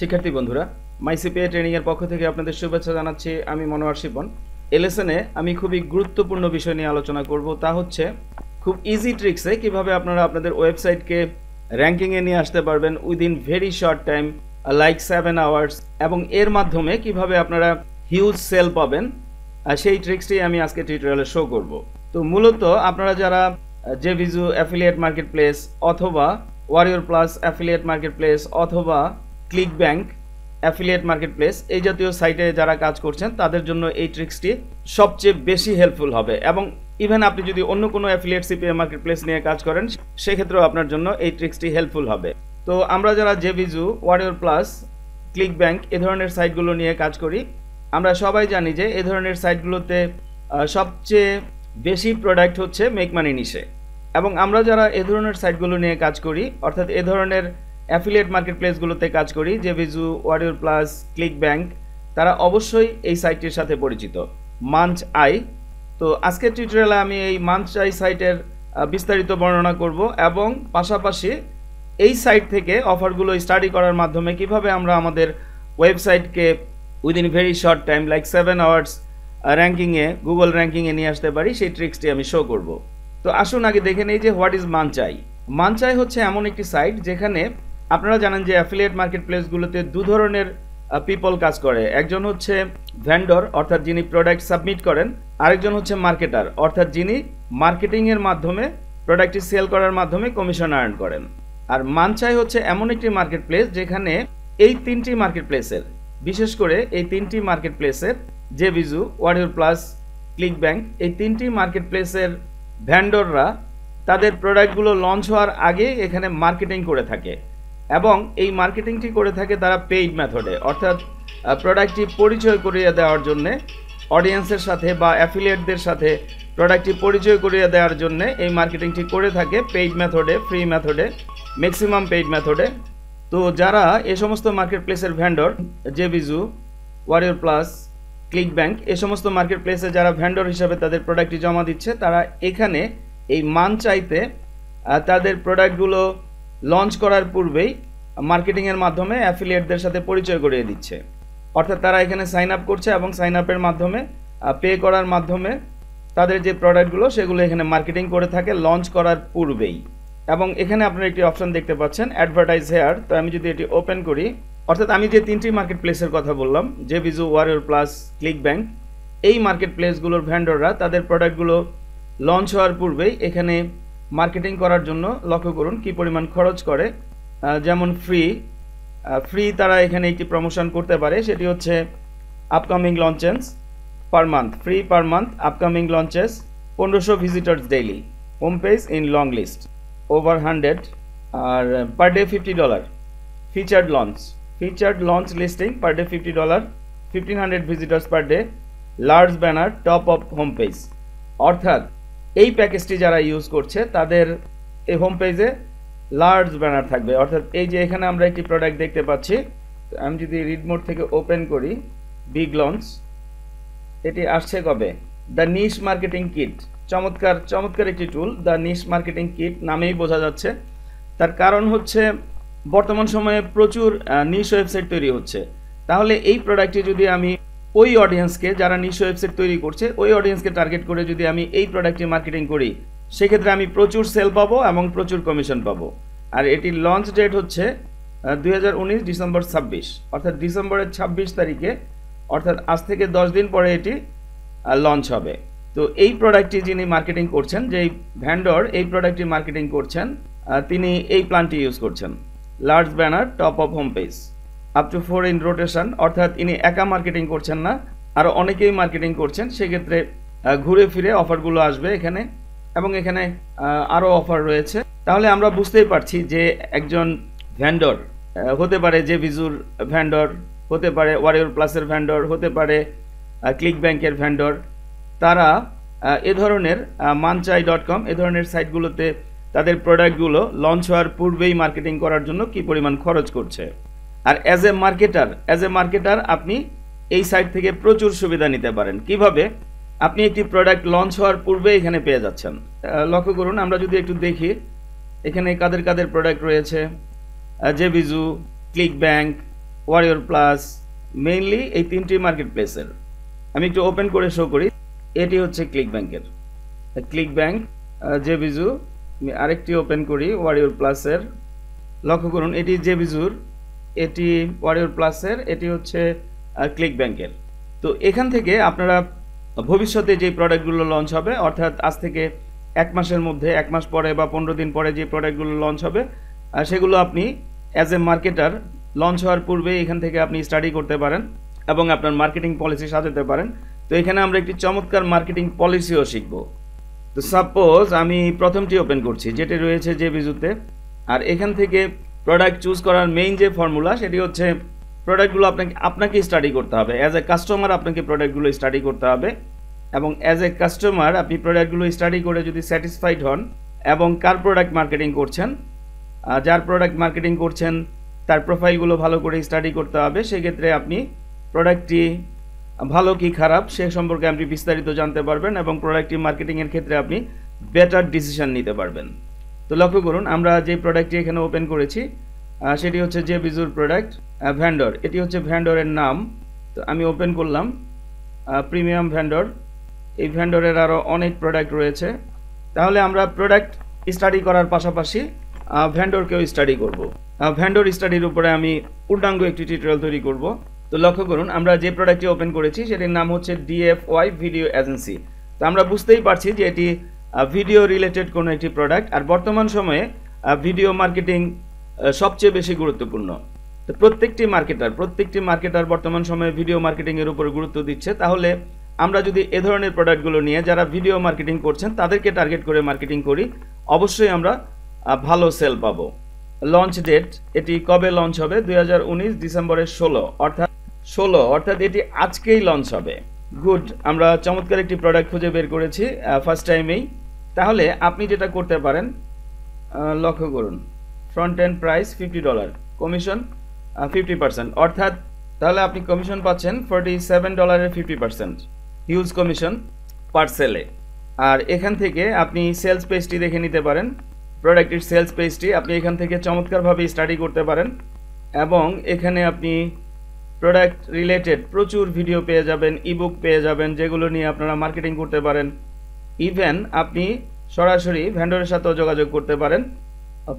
শিক্ষার্থী বন্ধুরা মাইসিপিআই ট্রেনিংয়ের পক্ষ থেকে আপনাদের শুভেচ্ছা জানাচ্ছি আমি মনোয়ার শিবন এলেসনে আমি খুবই গুরুত্বপূর্ণ বিষয় নিয়ে আলোচনা করব তা হচ্ছে খুব ইজি ট্রিক্সে কিভাবে আপনারা আপনাদের ওয়েবসাইটকে র্যাঙ্কিংয়ে নিয়ে আসতে পারবেন within very short time like seven hours এবং এর মাধ্যমে কিভাবে আপনারা হিউজ সেল পাবেন সেই ট্রিক্সটি আমি আজকে টিউটোরিয়ালে শো করব তো মূলত আপনারা যারা ভিজু অ্যাফিলিয়েট মার্কেট প্লেস অথবা warrior plus affiliate marketplace অথবা ClickBank affiliate marketplace এই জাতীয় সাইটে যারা কাজ করছেন তাদের জন্য এই ট্রিক্সটি সবচেয়ে বেশি হেল্পফুল হবে এবং ইভেন আপনি যদি অন্য কোনো অ্যাফিলিয়েট সিপিএ মার্কেট প্লেস নিয়ে কাজ করেন সেক্ষেত্রেও আপনার জন্য এই ট্রিক্সটি হেল্পফুল হবে তো আমরা যারা JVZoo warrior plus click ClickBank এ ধরনের সাইটগুলো নিয়ে কাজ করি আমরা সবাই জানি যে এ ধরনের সাইটগুলোতে সবচেয়ে বেশি প্রোডাক্ট হচ্ছে মেক নিশে এবং আমরা যারা এ ধরনের সাইটগুলো নিয়ে কাজ করি অর্থাৎ এ ধরনের অ্যাফিলিয়েট মার্কেট প্লেসগুলোতে কাজ করি যে JVZoo warrior plus click ClickBank তারা অবশ্যই এই সাইটটির সাথে পরিচিত মাঞ্চ আই তো আজকের টিউটোরিয়ালে আমি এই মাঞ্চ আই সাইটের বিস্তারিত বর্ণনা করব এবং পাশাপাশি এই সাইট থেকে অফারগুলো স্টাডি করার মাধ্যমে কিভাবে আমরা আমাদের ওয়েবসাইটকে within very short time like seven hours র্যাঙ্কিংয়ে গুগল র্যাঙ্কিংয়ে নিয়ে আসতে পারি সেই ট্রিক্সটি আমি শো করব তো আসুন আগে দেখে নেই যে হোয়াট ইজ মাঞ্চাই মাঞ্চাই হচ্ছে এমন একটি সাইট যেখানে আপনারা জানেন যে অ্যাফিলিয়েট মার্কেট প্লেসগুলোতে দু ধরনের পিপল কাজ করে একজন হচ্ছে ভ্যান্ডর অর্থাৎ যিনি প্রোডাক্ট সাবমিট করেন আরেকজন হচ্ছে মার্কেটার অর্থাৎ যিনি মার্কেটিংয়ের মাধ্যমে প্রোডাক্টটি সেল করার মাধ্যমে কমিশন আর্ন করেন আর মানচাই হচ্ছে এমন একটি মার্কেট প্লেস যেখানে এই তিনটি মার্কেট প্লেসের বিশেষ করে এই তিনটি মার্কেট প্লেসের যে JVZoo warrior plus click bank এই তিনটি মার্কেট প্লেসের ভ্যান্ডররা তাদের প্রোডাক্টগুলো লঞ্চ হওয়ার আগে এখানে মার্কেটিং করে থাকে এবং এই মার্কেটিংটি করে থাকে তারা পেইড মেথডে অর্থাৎ প্রোডাক্টটি পরিচয় করিয়ে দেওয়ার জন্যে অডিয়েন্সের সাথে বা অ্যাফিলিয়েটদের সাথে প্রোডাক্টটি পরিচয় করিয়ে দেওয়ার জন্য এই মার্কেটিংটি করে থাকে পেইড মেথডে ফ্রি মেথডে ম্যাক্সিমাম পেইড মেথডে তো যারা এ সমস্ত মার্কেট প্লেসের vendor JVZoo warrior plus click ClickBank এ সমস্ত মার্কেট প্লেসে যারা ভ্যান্ডর হিসাবে তাদের প্রোডাক্টটি জমা দিচ্ছে তারা এখানে এই মান চাইতে তাদের প্রোডাক্টগুলো লঞ্চ করার পূর্বেই মার্কেটিংয়ের মাধ্যমে অ্যাফিলিয়েটদের সাথে পরিচয় করিয়ে দিচ্ছে অর্থাৎ তারা এখানে সাইন আপ করছে এবং সাইন আপের মাধ্যমে পে করার মাধ্যমে তাদের যে প্রোডাক্টগুলো সেগুলো এখানে মার্কেটিং করে থাকে লঞ্চ করার পূর্বেই এবং এখানে আপনার একটি অপশন দেখতে পাচ্ছেন অ্যাডভার্টাইজ হেয়ার তো আমি যদি এটি ওপেন করি অর্থাৎ আমি যে তিনটি মার্কেট প্লেসের কথা বললাম যে JVZoo warrior plus click bank এই মার্কেট প্লেসগুলোর ভ্যান্ডররা তাদের প্রোডাক্টগুলো লঞ্চ হওয়ার পূর্বেই এখানে মার্কেটিং করার জন্য লক্ষ্য করুন কি পরিমাণ খরচ করে যেমন ফ্রি ফ্রি তারা এখানে একটি প্রমোশন করতে পারে সেটি হচ্ছে upcoming launches per month free per month upcoming launches পনেরোশো visitors daily home page in long list over hundred আর per day fifty dollar featured launch featured launch listing per day fifty dollar fifteen hundred visitors per day large banner top of home page অর্থাৎ এই প্যাকেজটি যারা use করছে তাদের এই home পেজে large banner থাকবে অর্থাৎ এই যে এখানে আমরা একটি প্রোডাক্ট দেখতে পাচ্ছি আমি যদি রিডমোড থেকে ওপেন করি বিগ লঞ্চ এটি আসছে কবে দ্য নিশ মার্কেটিং কিট চমৎকার চমৎকার একটি tool the niche marketing kit নামেই বোঝা যাচ্ছে তার কারণ হচ্ছে বর্তমান সময়ে প্রচুর নিশ ওয়েবসাইট তৈরি হচ্ছে তাহলে এই প্রোডাক্টটি যদি আমি ওই অডিয়েন্সকে যারা নিশ ওয়েবসাইট তৈরি করছে ওই অডিয়েন্সকে টার্গেট করে যদি আমি এই প্রোডাক্টটি মার্কেটিং করি সেক্ষেত্রে আমি প্রচুর সেল পাবো এবং প্রচুর কমিশন পাবো আর এটির লঞ্চ ডেট হচ্ছে দুই ডিসেম্বর ছাব্বিশ অর্থাৎ ডিসেম্বরের ছাব্বিশ তারিখে অর্থাৎ আজ থেকে দশ দিন পরে এটি লঞ্চ হবে তো এই প্রোডাক্টটি যিনি মার্কেটিং করছেন যেই ভ্যান্ডর এই প্রোডাক্টটি মার্কেটিং করছেন তিনি এই প্ল্যানটি ইউজ করছেন large banner top of home page up to four in rotation অর্থাৎ ইনি একা মার্কেটিং করছেন না আরও অনেকেই মার্কেটিং করছেন সেক্ষেত্রে ঘুরে ফিরে অফারগুলো আসবে এখানে এবং এখানে আরও অফার রয়েছে তাহলে আমরা বুঝতেই পারছি যে একজন ভ্যান্ডর হতে পারে যে ভিজুর ভ্যান্ডর হতে পারে ওয়ারিয়র প্লাসের ভ্যান্ডর হতে পারে ক্লিক ব্যাংকের ভ্যান্ডর তারা এ ধরনের মানচাই ডট কম এ ধরনের সাইটগুলোতে তাদের প্রোডাক্টগুলো লঞ্চ হওয়ার পূর্বেই মার্কেটিং করার জন্য কি পরিমাণ খরচ করছে আর as a marketer as a marketer আপনি এই সাইট থেকে প্রচুর সুবিধা নিতে পারেন কিভাবে আপনি একটি প্রোডাক্ট লঞ্চ হওয়ার পূর্বে এখানে পেয়ে যাচ্ছেন লক্ষ্য করুন আমরা যদি একটু দেখি এখানে কাদের কাদের প্রোডাক্ট রয়েছে জেবিজু ClickBank warrior plus mainly এই তিনটি মার্কেট প্লেসের আমি একটু ওপেন করে শো করি এটি হচ্ছে ক্লিক ব্যাংকের ক্লিক ব্যাঙ্ক জেবিজু আমি আরেকটি ওপেন করি ওয়ারিয়র প্লাসের লক্ষ্য করুন এটি জেবিজুর এটি ওয়ারিওর প্লাসের এটি হচ্ছে ক্লিক ব্যাংকের তো এখান থেকে আপনারা ভবিষ্যতে যে প্রোডাক্টগুলো লঞ্চ হবে অর্থাৎ আজ থেকে এক মাসের মধ্যে এক মাস পরে বা পনেরো দিন পরে যে প্রোডাক্টগুলো লঞ্চ হবে সেগুলো আপনি অ্যাজ এ মার্কেটার লঞ্চ হওয়ার পূর্বে এখান থেকে আপনি স্টাডি করতে পারেন এবং আপনার মার্কেটিং পলিসি সাজাতে পারেন তো এখানে আমরা একটি চমৎকার মার্কেটিং পলিসিও শিখব তো সাপোজ আমি প্রথমটি ওপেন করছি যেটি রয়েছে যে বিজুতে আর এখান থেকে প্রোডাক্ট চুজ করার মেইন যে ফর্মুলা সেটি হচ্ছে প্রোডাক্টগুলো আপনাকে আপনাকে স্টাডি করতে হবে অ্যাজ এ কাস্টমার আপনাকে প্রোডাক্টগুলো স্টাডি করতে হবে এবং অ্যাজ এ কাস্টমার আপনি প্রোডাক্টগুলো স্টাডি করে যদি স্যাটিসফাইড হন এবং কার প্রোডাক্ট মার্কেটিং করছেন যার প্রোডাক্ট মার্কেটিং করছেন তার প্রোফাইলগুলো ভালো করে স্টাডি করতে হবে সেক্ষেত্রে আপনি প্রোডাক্টটি ভালো কি খারাপ সে সম্পর্কে আপনি বিস্তারিত জানতে পারবেন এবং প্রোডাক্টটি মার্কেটিংয়ের ক্ষেত্রে আপনি বেটার ডিসিশন নিতে পারবেন তো লক্ষ্য করুন আমরা যে প্রোডাক্টটি এখানে ওপেন করেছি সেটি হচ্ছে যে বিজুর প্রোডাক্ট ভ্যান্ডর এটি হচ্ছে ভ্যান্ডরের নাম তো আমি ওপেন করলাম প্রিমিয়াম ভ্যান্ডর এই ভ্যান্ডরের আরও অনেক প্রোডাক্ট রয়েছে তাহলে আমরা প্রোডাক্ট স্টাডি করার পাশাপাশি ভ্যান্ডরকেও স্টাডি করব ভ্যান্ডর স্টাডির উপরে আমি পূর্ণাঙ্গ একটি টিউটোরিয়াল তৈরি করব তো লক্ষ্য করুন আমরা যে প্রোডাক্টটি ওপেন করেছি সেটির নাম হচ্ছে ডিএফওয়াই ভিডিও এজেন্সি তো আমরা বুঝতেই পারছি যে এটি ভিডিও রিলেটেড কোনো একটি প্রোডাক্ট আর বর্তমান সময়ে ভিডিও মার্কেটিং সবচেয়ে বেশি গুরুত্বপূর্ণ তো প্রত্যেকটি মার্কেটার প্রত্যেকটি মার্কেটার বর্তমান সময়ে ভিডিও মার্কেটিংয়ের উপর গুরুত্ব দিচ্ছে তাহলে আমরা যদি এ ধরনের প্রোডাক্টগুলো নিয়ে যারা ভিডিও মার্কেটিং করছেন তাদেরকে টার্গেট করে মার্কেটিং করি অবশ্যই আমরা ভালো সেল পাবো লঞ্চ ডেট এটি কবে লঞ্চ হবে দুই ডিসেম্বরের ষোলো অর্থাৎ ষোলো অর্থাৎ এটি আজকেই লঞ্চ হবে গুড আমরা চমৎকার একটি প্রোডাক্ট খুঁজে বের করেছি ফার্স্ট টাইমেই তাহলে আপনি যেটা করতে পারেন লক্ষ্য করুন front end price fifty dollar commission fifty percent অর্থাৎ তাহলে আপনি কমিশন পাচ্ছেন ফর্টি সেভেন ডলারের ফিফটি পার্সেন্ট হিউজ কমিশন পার্সেলে আর এখান থেকে আপনি সেলস পেজটি দেখে নিতে পারেন প্রোডাক্টের সেলস পেজটি আপনি এখান থেকে চমৎকারভাবে স্টাডি করতে পারেন এবং এখানে আপনি প্রোডাক্ট রিলেটেড প্রচুর ভিডিও পেয়ে যাবেন ইবুক পেয়ে যাবেন যেগুলো নিয়ে আপনারা মার্কেটিং করতে পারেন ইভেন আপনি সরাসরি ভেন্ডরের সাথেও যোগাযোগ করতে পারেন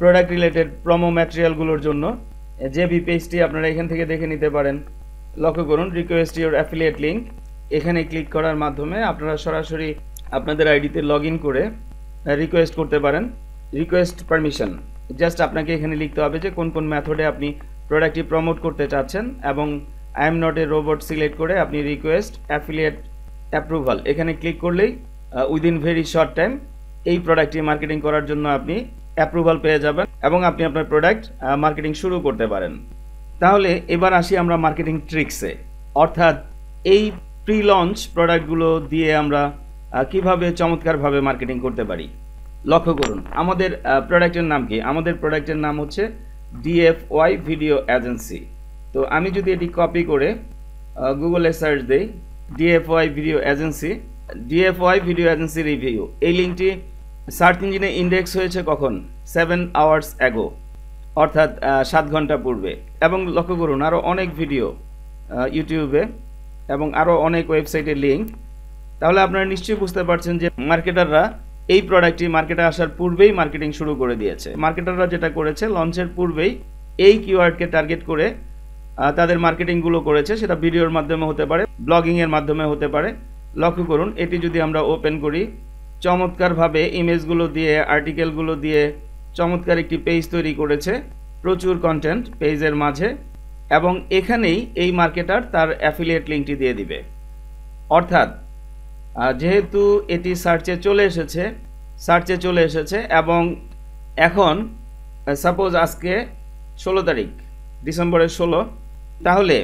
প্রোডাক্ট রিলেটেড প্রমো ম্যাটেরিয়ালগুলোর জন্য জেবি পেজটি আপনারা এখান থেকে দেখে নিতে পারেন লক্ষ্য করুন রিকোয়েস্ট ইউর অ্যাফিলিয়েট লিঙ্ক এখানে ক্লিক করার মাধ্যমে আপনারা সরাসরি আপনাদের আইডিতে লগ করে রিকোয়েস্ট করতে পারেন রিকোয়েস্ট পারমিশন জাস্ট আপনাকে এখানে লিখতে হবে যে কোন কোন মেথডে আপনি প্রোডাক্টটি প্রমোট করতে চাচ্ছেন এবং I am not a robot select করে আপনি রিকোয়েস্ট অ্যাফিলিয়েট অ্যাপ্রুভাল এখানে ক্লিক করলেই উইদিন ভেরি শর্ট টাইম এই প্রোডাক্টটি মার্কেটিং করার জন্য আপনি অ্যাপ্রুভাল পেয়ে যাবেন এবং আপনি আপনার প্রোডাক্ট মার্কেটিং শুরু করতে পারেন তাহলে এবার আসি আমরা মার্কেটিং ট্রিক্সে অর্থাৎ এই প্রি লঞ্চ প্রোডাক্টগুলো দিয়ে আমরা কিভাবে চমৎকারভাবে মার্কেটিং করতে পারি লক্ষ্য করুন আমাদের প্রোডাক্টের নাম কি আমাদের প্রোডাক্টের নাম হচ্ছে ওয়াই ভিডিও এজেন্সি তো আমি যদি এটি কপি করে গুগলে সার্চ দিই Y video agency DFY video agency review এই লিঙ্কটি সার্চ ইঞ্জিনে ইন্ডেক্স হয়েছে কখন সেভেন আওয়ার্স অ্যাগো অর্থাৎ সাত ঘন্টা পূর্বে এবং লক্ষ্য করুন আরও অনেক ভিডিও ইউটিউবে এবং আরও অনেক ওয়েবসাইটের লিঙ্ক তাহলে আপনারা নিশ্চয়ই বুঝতে পারছেন যে মার্কেটাররা এই প্রোডাক্টটি মার্কেটে আসার পূর্বেই মার্কেটিং শুরু করে দিয়েছে মার্কেটাররা যেটা করেছে লঞ্চের পূর্বেই এই কিওয়ার্ডকে টার্গেট করে তাদের মার্কেটিংগুলো করেছে সেটা ভিডিওর মাধ্যমে হতে পারে ব্লগিংয়ের মাধ্যমে হতে পারে লক্ষ্য করুন এটি যদি আমরা ওপেন করি চমৎকারভাবে ইমেজগুলো দিয়ে আর্টিকেলগুলো দিয়ে চমৎকার একটি পেজ তৈরি করেছে প্রচুর কন্টেন্ট পেজের মাঝে এবং এখানেই এই মার্কেটার তার অ্যাফিলিয়েট লিঙ্কটি দিয়ে দিবে অর্থাৎ যেহেতু এটি সার্চে চলে এসেছে সার্চে চলে এসেছে এবং এখন সাপোজ আজকে ষোলো তারিখ ডিসেম্বরের ষোলো তাহলে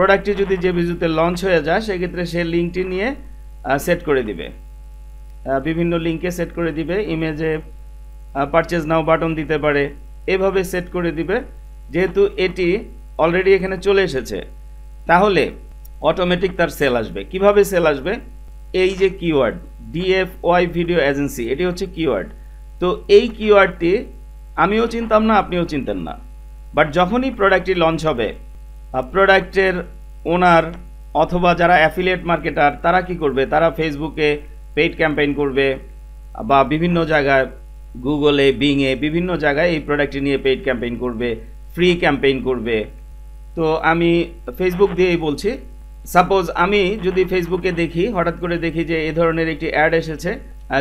প্রোডাক্টটি যদি যে বিজুতে লঞ্চ হয়ে যায় সেক্ষেত্রে সে লিঙ্কটি নিয়ে সেট করে দিবে বিভিন্ন লিঙ্কে সেট করে দিবে ইমেজে পারচেজ নাও বাটন দিতে পারে এভাবে সেট করে দিবে যেহেতু এটি অলরেডি এখানে চলে এসেছে তাহলে অটোমেটিক তার সেল আসবে কিভাবে সেল আসবে এই যে কিওয়ার্ড ওয়াই ভিডিও এজেন্সি এটি হচ্ছে কিওয়ার্ড তো এই কিওয়ার্ডটি আমিও চিনতাম না আপনিও চিনতেন না বাট যখনই প্রোডাক্টটি লঞ্চ হবে প্রোডাক্টের ওনার অথবা যারা অ্যাফিলিয়েট মার্কেটার তারা কি করবে তারা ফেসবুকে পেইড ক্যাম্পেইন করবে বা বিভিন্ন জায়গায় গুগলে বিংয়ে বিভিন্ন জায়গায় এই প্রোডাক্টটি নিয়ে পেইড ক্যাম্পেইন করবে ফ্রি ক্যাম্পেইন করবে তো আমি ফেসবুক দিয়েই বলছি সাপোজ আমি যদি ফেসবুকে দেখি হঠাৎ করে দেখি যে এ ধরনের একটি অ্যাড এসেছে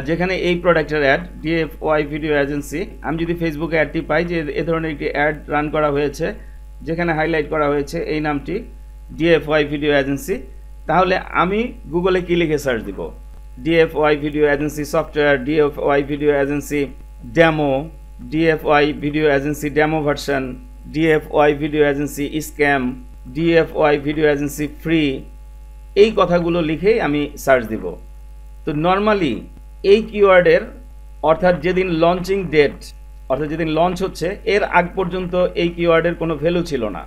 যেখানে এই প্রোডাক্টের ad DF Y video agency আমি যদি ফেসবুকে অ্যাডটি পাই যে এ ধরনের একটি অ্যাড রান করা হয়েছে যেখানে হাইলাইট করা হয়েছে এই নামটি ডিএফওয়াই ভিডিও এজেন্সি তাহলে আমি গুগলে কী লিখে সার্চ দিব DFY video agency software DFY video agency demo DFY video agency demo version DFY video agency scam DFY video agency free এই কথাগুলো লিখেই আমি সার্চ দিব তো নর্মালি এই কিওয়ার্ডের অর্থাৎ যেদিন লঞ্চিং ডেট অর্থাৎ যেদিন লঞ্চ হচ্ছে এর আগ পর্যন্ত এই কিওয়ার্ডের কোনো ভ্যালু ছিল না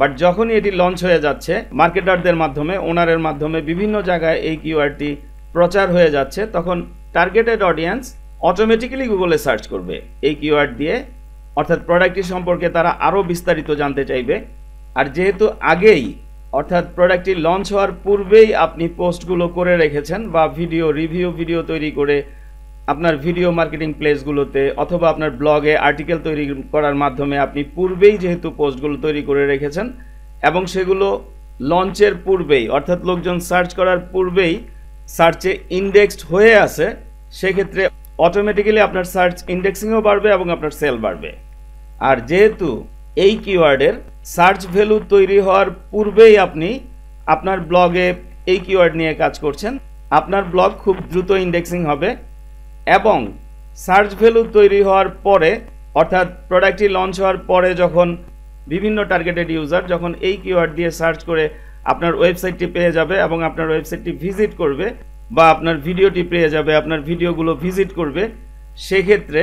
বাট যখনই এটি লঞ্চ হয়ে যাচ্ছে মার্কেটারদের মাধ্যমে ওনারের মাধ্যমে বিভিন্ন জায়গায় এই কিওয়ার্ডটি প্রচার হয়ে যাচ্ছে তখন টার্গেটেড অডিয়েন্স অটোমেটিক্যালি গুগলে সার্চ করবে এই কিওয়ার্ড দিয়ে অর্থাৎ প্রোডাক্টটি সম্পর্কে তারা আরও বিস্তারিত জানতে চাইবে আর যেহেতু আগেই অর্থাৎ প্রোডাক্টটি লঞ্চ হওয়ার পূর্বেই আপনি পোস্টগুলো করে রেখেছেন বা ভিডিও রিভিউ ভিডিও তৈরি করে আপনার ভিডিও মার্কেটিং প্লেসগুলোতে অথবা আপনার ব্লগে আর্টিকেল তৈরি করার মাধ্যমে আপনি পূর্বেই যেহেতু পোস্টগুলো তৈরি করে রেখেছেন এবং সেগুলো লঞ্চের পূর্বেই অর্থাৎ লোকজন সার্চ করার পূর্বেই সার্চে ইন্ডেক্সড হয়ে আছে সেক্ষেত্রে অটোমেটিক্যালি আপনার সার্চ ইন্ডেক্সিংও বাড়বে এবং আপনার সেল বাড়বে আর যেহেতু এই কিওয়ার্ডের সার্চ ভ্যালু তৈরি হওয়ার পূর্বেই আপনি আপনার ব্লগে এই কিওয়ার্ড নিয়ে কাজ করছেন আপনার ব্লগ খুব দ্রুত ইন্ডেক্সিং হবে এবং সার্চ ভ্যালু তৈরি হওয়ার পরে অর্থাৎ প্রোডাক্টটি লঞ্চ হওয়ার পরে যখন বিভিন্ন টার্গেটেড ইউজার যখন এই কিওয়ার্ড দিয়ে সার্চ করে আপনার ওয়েবসাইটটি পেয়ে যাবে এবং আপনার ওয়েবসাইটটি ভিজিট করবে বা আপনার ভিডিওটি পেয়ে যাবে আপনার ভিডিওগুলো ভিজিট করবে সেক্ষেত্রে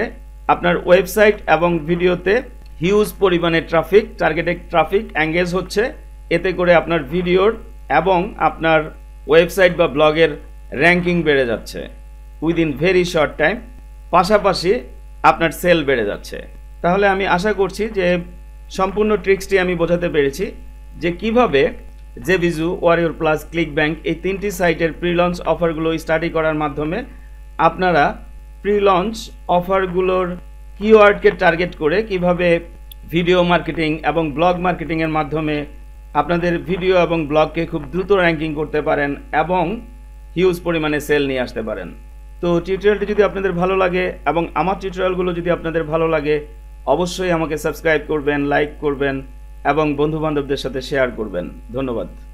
আপনার ওয়েবসাইট এবং ভিডিওতে হিউজ পরিমাণে ট্রাফিক টার্গেটেড ট্রাফিক অ্যাঙ্গেজ হচ্ছে এতে করে আপনার ভিডিওর এবং আপনার ওয়েবসাইট বা ব্লগের র্যাঙ্কিং বেড়ে যাচ্ছে উইদিন ভেরি শর্ট টাইম পাশাপাশি আপনার সেল বেড়ে যাচ্ছে তাহলে আমি আশা করছি যে সম্পূর্ণ ট্রিক্সটি আমি বোঝাতে পেরেছি যে কিভাবে JVZoo warrior plus click bank এই তিনটি সাইটের প্রি লঞ্চ অফারগুলো স্টাডি করার মাধ্যমে আপনারা প্রি লঞ্চ অফারগুলোর কিওয়ার্ডকে টার্গেট করে কিভাবে ভিডিও মার্কেটিং এবং ব্লগ মার্কেটিংয়ের মাধ্যমে আপনাদের ভিডিও এবং ব্লগকে খুব দ্রুত র্যাঙ্কিং করতে পারেন এবং হিউজ পরিমাণে সেল নিয়ে আসতে পারেন তো টিউটোরিয়ালটি যদি আপনাদের ভালো লাগে এবং আমার টিউটোরিয়ালগুলো যদি আপনাদের ভালো লাগে অবশ্যই আমাকে সাবস্ক্রাইব করবেন লাইক করবেন এবং বন্ধুবান্ধবদের সাথে শেয়ার করবেন ধন্যবাদ